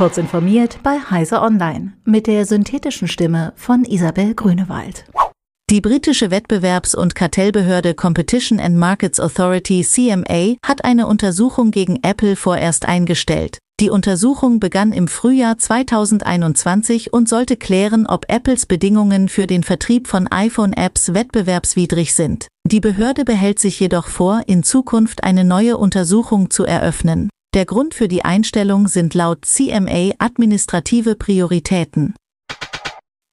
Kurz informiert bei Heise Online mit der synthetischen Stimme von Isabel Grünewald. Die britische Wettbewerbs- und Kartellbehörde Competition and Markets Authority CMA hat eine Untersuchung gegen Apple vorerst eingestellt. Die Untersuchung begann im Frühjahr 2021 und sollte klären, ob Apples Bedingungen für den Vertrieb von iPhone-Apps wettbewerbswidrig sind. Die Behörde behält sich jedoch vor, in Zukunft eine neue Untersuchung zu eröffnen. Der Grund für die Einstellung sind laut CMA administrative Prioritäten.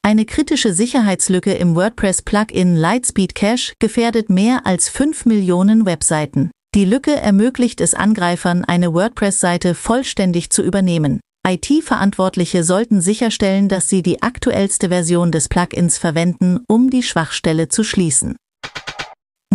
Eine kritische Sicherheitslücke im WordPress-Plugin Lightspeed Cache gefährdet mehr als 5 Millionen Webseiten. Die Lücke ermöglicht es Angreifern, eine WordPress-Seite vollständig zu übernehmen. IT-Verantwortliche sollten sicherstellen, dass sie die aktuellste Version des Plugins verwenden, um die Schwachstelle zu schließen.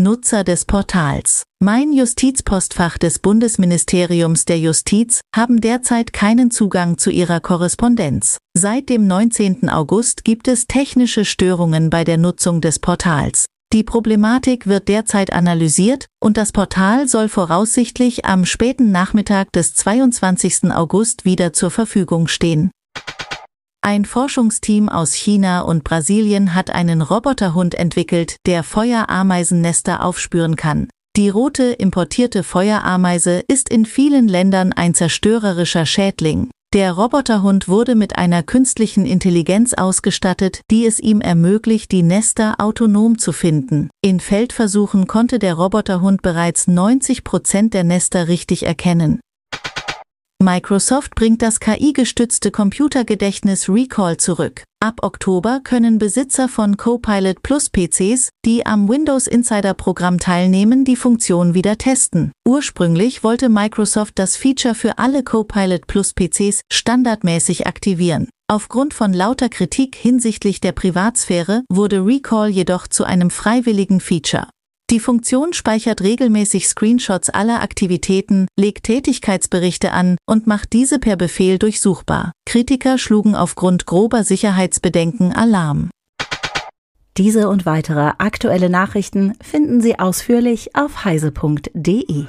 Nutzer des Portals. Mein Justizpostfach des Bundesministeriums der Justiz haben derzeit keinen Zugang zu ihrer Korrespondenz. Seit dem 19. August gibt es technische Störungen bei der Nutzung des Portals. Die Problematik wird derzeit analysiert und das Portal soll voraussichtlich am späten Nachmittag des 22. August wieder zur Verfügung stehen. Ein Forschungsteam aus China und Brasilien hat einen Roboterhund entwickelt, der Feuerameisennester aufspüren kann. Die rote importierte Feuerameise ist in vielen Ländern ein zerstörerischer Schädling. Der Roboterhund wurde mit einer künstlichen Intelligenz ausgestattet, die es ihm ermöglicht, die Nester autonom zu finden. In Feldversuchen konnte der Roboterhund bereits 90 Prozent der Nester richtig erkennen. Microsoft bringt das KI-gestützte Computergedächtnis Recall zurück. Ab Oktober können Besitzer von Copilot Plus PCs, die am Windows Insider Programm teilnehmen, die Funktion wieder testen. Ursprünglich wollte Microsoft das Feature für alle Copilot Plus PCs standardmäßig aktivieren. Aufgrund von lauter Kritik hinsichtlich der Privatsphäre wurde Recall jedoch zu einem freiwilligen Feature. Die Funktion speichert regelmäßig Screenshots aller Aktivitäten, legt Tätigkeitsberichte an und macht diese per Befehl durchsuchbar. Kritiker schlugen aufgrund grober Sicherheitsbedenken Alarm. Diese und weitere aktuelle Nachrichten finden Sie ausführlich auf heise.de.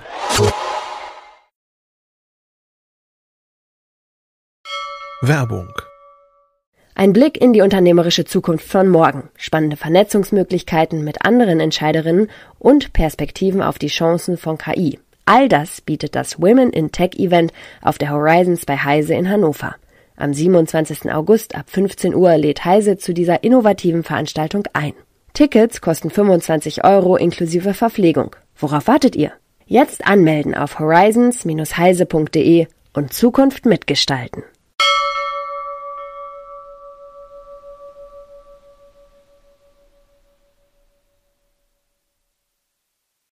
Werbung ein Blick in die unternehmerische Zukunft von morgen, spannende Vernetzungsmöglichkeiten mit anderen Entscheiderinnen und Perspektiven auf die Chancen von KI. All das bietet das Women in Tech Event auf der Horizons bei Heise in Hannover. Am 27. August ab 15 Uhr lädt Heise zu dieser innovativen Veranstaltung ein. Tickets kosten 25 Euro inklusive Verpflegung. Worauf wartet ihr? Jetzt anmelden auf horizons-heise.de und Zukunft mitgestalten.